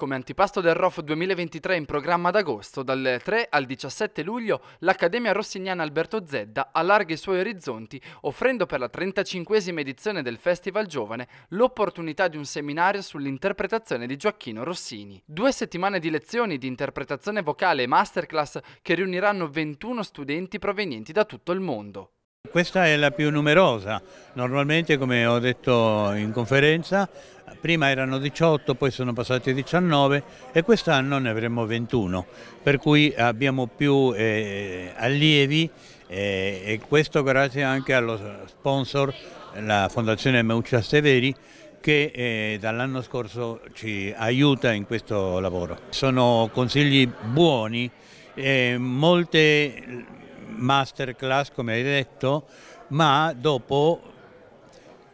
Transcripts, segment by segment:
Come antipasto del ROF 2023 in programma ad agosto, dal 3 al 17 luglio, l'Accademia Rossignana Alberto Zedda allarga i suoi orizzonti offrendo per la 35esima edizione del Festival Giovane l'opportunità di un seminario sull'interpretazione di Gioacchino Rossini. Due settimane di lezioni di interpretazione vocale e masterclass che riuniranno 21 studenti provenienti da tutto il mondo. Questa è la più numerosa, normalmente come ho detto in conferenza, prima erano 18, poi sono passati 19 e quest'anno ne avremo 21, per cui abbiamo più eh, allievi eh, e questo grazie anche allo sponsor, la Fondazione Meuccia Severi, che eh, dall'anno scorso ci aiuta in questo lavoro. Sono consigli buoni, eh, molte masterclass, come hai detto, ma dopo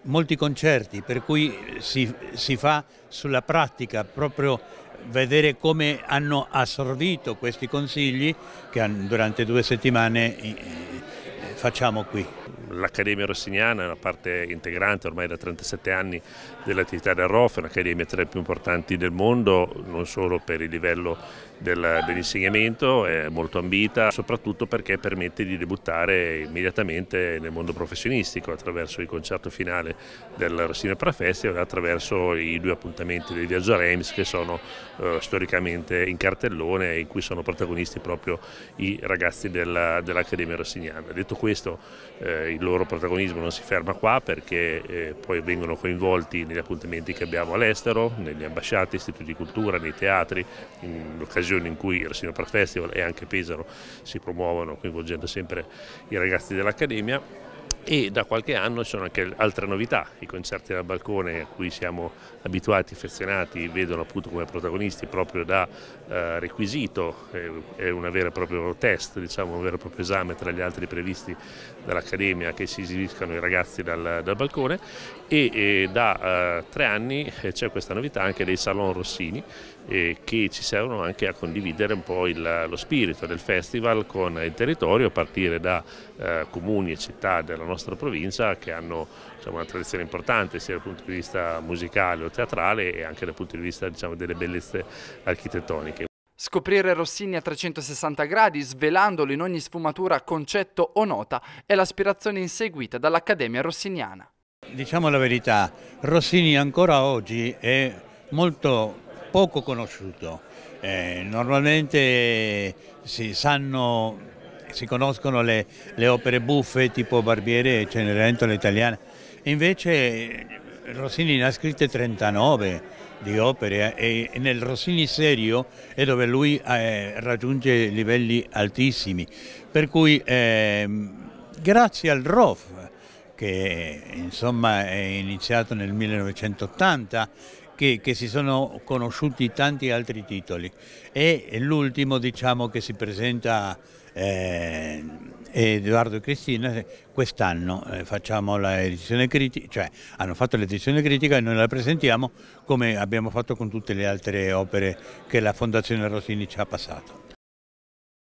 molti concerti, per cui si, si fa sulla pratica proprio vedere come hanno assorbito questi consigli che durante due settimane facciamo qui l'Accademia Rossignana è una parte integrante ormai da 37 anni dell'attività del ROF, è un'accademia tra le più importanti del mondo, non solo per il livello dell'insegnamento, è molto ambita, soprattutto perché permette di debuttare immediatamente nel mondo professionistico attraverso il concerto finale del Rossini Prafestival e attraverso i due appuntamenti del Viaggio Reims che sono eh, storicamente in cartellone e in cui sono protagonisti proprio i ragazzi dell'Accademia Rossignana. Detto questo, eh, il loro protagonismo non si ferma qua perché eh, poi vengono coinvolti negli appuntamenti che abbiamo all'estero, negli ambasciate, istituti di cultura, nei teatri, in occasioni in cui il Rossino Festival e anche Pesaro si promuovono coinvolgendo sempre i ragazzi dell'Accademia e da qualche anno ci sono anche altre novità, i concerti dal balcone a cui siamo abituati, affezionati, vedono appunto come protagonisti proprio da eh, requisito, eh, è un vero e proprio test, diciamo, un vero e proprio esame tra gli altri previsti dall'Accademia che si esibiscano i ragazzi dal, dal balcone e, e da eh, tre anni eh, c'è questa novità anche dei Salon Rossini eh, che ci servono anche a condividere un po' il, lo spirito del festival con il territorio a partire da eh, comuni e città della nostra nostra provincia che hanno diciamo, una tradizione importante sia dal punto di vista musicale o teatrale e anche dal punto di vista diciamo, delle bellezze architettoniche. Scoprire Rossini a 360 gradi, svelandolo in ogni sfumatura, concetto o nota, è l'aspirazione inseguita dall'Accademia Rossiniana. Diciamo la verità, Rossini ancora oggi è molto poco conosciuto. Eh, normalmente si sanno si conoscono le, le opere buffe tipo Barbiere e Cenerentola italiana, invece Rossini ne ha scritte 39 di opere eh, e nel Rossini serio è dove lui eh, raggiunge livelli altissimi, per cui eh, grazie al ROF che insomma è iniziato nel 1980 che, che si sono conosciuti tanti altri titoli e l'ultimo diciamo, che si presenta eh, Edoardo e Cristina eh, quest'anno eh, facciamo l'edizione critica, cioè hanno fatto l'edizione critica e noi la presentiamo come abbiamo fatto con tutte le altre opere che la Fondazione Rossini ci ha passato.